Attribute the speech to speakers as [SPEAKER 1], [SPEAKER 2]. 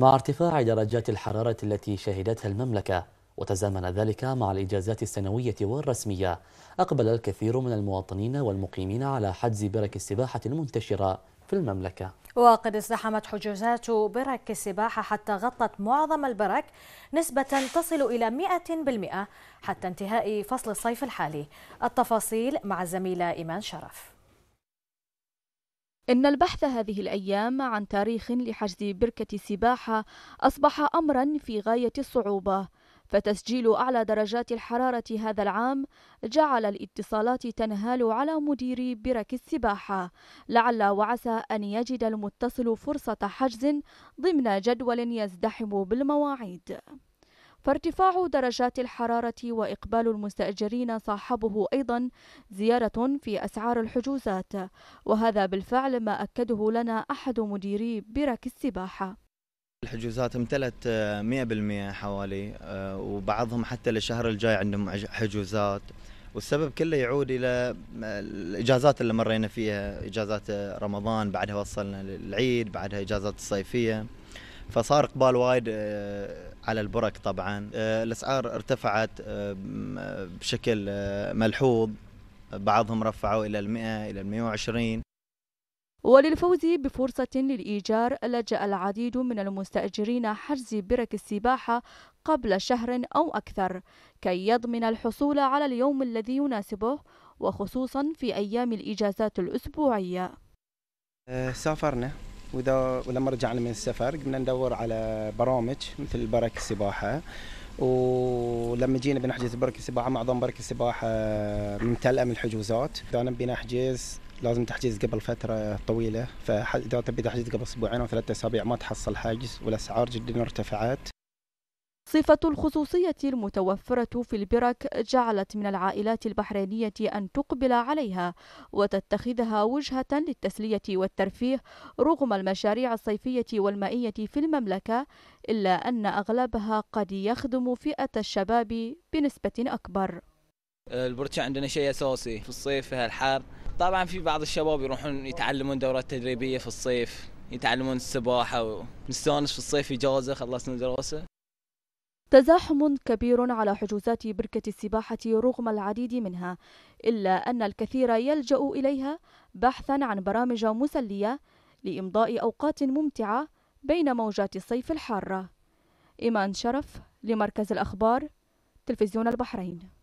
[SPEAKER 1] مع ارتفاع درجات الحرارة التي شهدتها المملكة وتزامن ذلك مع الإجازات السنوية والرسمية أقبل الكثير من المواطنين والمقيمين على حجز برك السباحة المنتشرة في المملكة وقد ازدحمت حجوزات برك السباحة حتى غطت معظم البرك نسبة تصل إلى 100% حتى انتهاء فصل الصيف الحالي التفاصيل مع الزميلة إيمان شرف إن البحث هذه الأيام عن تاريخ لحجز بركة السباحة أصبح أمرا في غاية الصعوبة فتسجيل أعلى درجات الحرارة هذا العام جعل الاتصالات تنهال على مدير برك السباحة لعل وعسى أن يجد المتصل فرصة حجز ضمن جدول يزدحم بالمواعيد فارتفاع درجات الحرارة وإقبال المستأجرين صاحبه أيضا زيادة في أسعار الحجوزات وهذا بالفعل ما أكده لنا أحد مديري برك السباحة
[SPEAKER 2] الحجوزات امتلت 100% حوالي آه، وبعضهم حتى للشهر الجاي عندهم حجوزات والسبب كله يعود الى آه، الاجازات اللي مرينا فيها اجازات رمضان بعدها وصلنا للعيد بعدها اجازات الصيفيه فصار اقبال وايد آه، على البرك طبعا آه، الاسعار ارتفعت آه، بشكل ملحوظ بعضهم رفعوا الى ال 100 الى ال 120
[SPEAKER 1] وللفوز بفرصة للإيجار لجأ العديد من المستأجرين حجز برك السباحة قبل شهر أو أكثر كي يضمن الحصول على اليوم الذي يناسبه وخصوصا في أيام الإجازات الأسبوعية
[SPEAKER 3] سافرنا واذا ولما رجعنا من السفر قمنا ندور على برامج مثل برك السباحه ولما جينا بنحجز برك السباحه معظم برك السباحه ممتلئه من الحجوزات اذا نبي نحجز لازم تحجز قبل فتره طويله فاذا تبي تحجز قبل اسبوعين او ثلاثة اسابيع ما تحصل حجز والاسعار جدا ارتفعت
[SPEAKER 1] صفة الخصوصية المتوفرة في البرك جعلت من العائلات البحرينية أن تقبل عليها وتتخذها وجهة للتسلية والترفيه رغم المشاريع الصيفية والمائية في المملكة إلا أن أغلبها قد يخدم فئة الشباب بنسبة أكبر
[SPEAKER 2] البركة عندنا شيء أساسي في الصيف في الحار طبعا في بعض الشباب يروحون يتعلمون دورات تدريبية في الصيف يتعلمون السباحة ونستانس في الصيف إجازة خلصنا دراسة
[SPEAKER 1] تزاحم كبير على حجوزات بركة السباحة رغم العديد منها إلا أن الكثير يلجأ إليها بحثا عن برامج مسلية لإمضاء أوقات ممتعة بين موجات الصيف الحارة إيمان شرف لمركز الأخبار تلفزيون البحرين